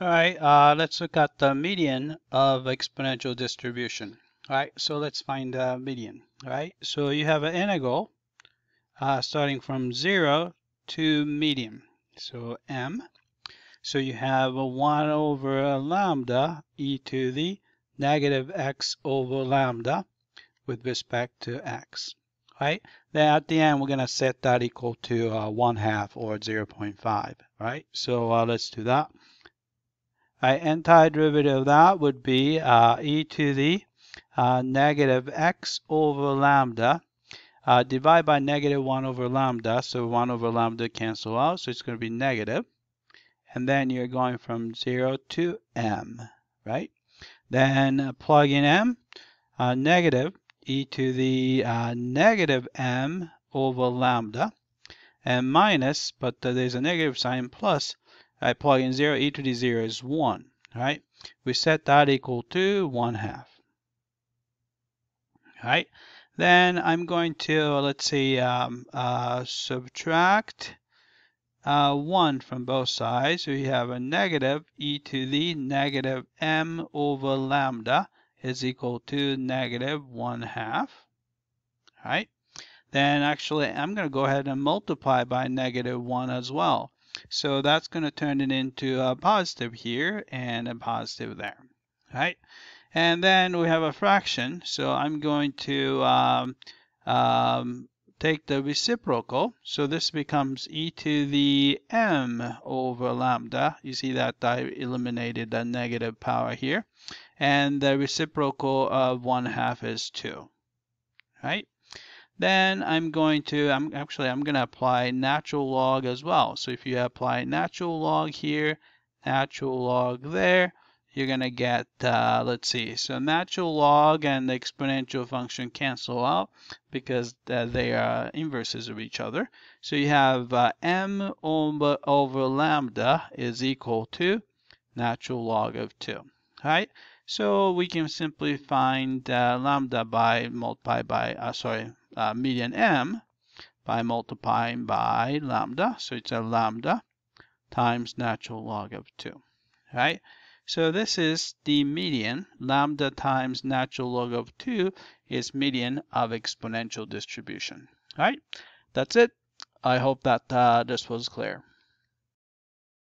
All right, uh, let's look at the median of exponential distribution. All right, so let's find the median. All right, so you have an integral uh, starting from 0 to median, so m. So you have a 1 over lambda e to the negative x over lambda with respect to x right? Then at the end, we're going to set that equal to uh, 1 half or 0 0.5, right? So uh, let's do that. Right, antiderivative of that would be uh, e to the uh, negative x over lambda uh, divided by negative 1 over lambda. So 1 over lambda cancel out. So it's going to be negative. And then you're going from 0 to m, right? Then uh, plug in m, uh, negative e to the uh, negative m over lambda and minus, but there's a negative sign plus I plug in 0, e to the 0 is 1, right? We set that equal to 1 half, right? Then I'm going to, let's see, um, uh, subtract uh, 1 from both sides. We have a negative e to the negative m over lambda is equal to negative 1 half, right? Then actually I'm going to go ahead and multiply by negative 1 as well. So that's going to turn it into a positive here and a positive there, right? And then we have a fraction. So I'm going to um, um, take the reciprocal. So this becomes e to the m over lambda. You see that I eliminated the negative power here. And the reciprocal of 1 half is 2, right? Then I'm going to, I'm actually, I'm going to apply natural log as well. So if you apply natural log here, natural log there, you're going to get, uh, let's see, so natural log and the exponential function cancel out because uh, they are inverses of each other. So you have uh, m over, over lambda is equal to natural log of 2, right? So we can simply find uh, lambda by multiply by, uh, sorry, uh, median m by multiplying by lambda. So it's a lambda times natural log of 2, right? So this is the median. Lambda times natural log of 2 is median of exponential distribution, right? That's it. I hope that uh, this was clear.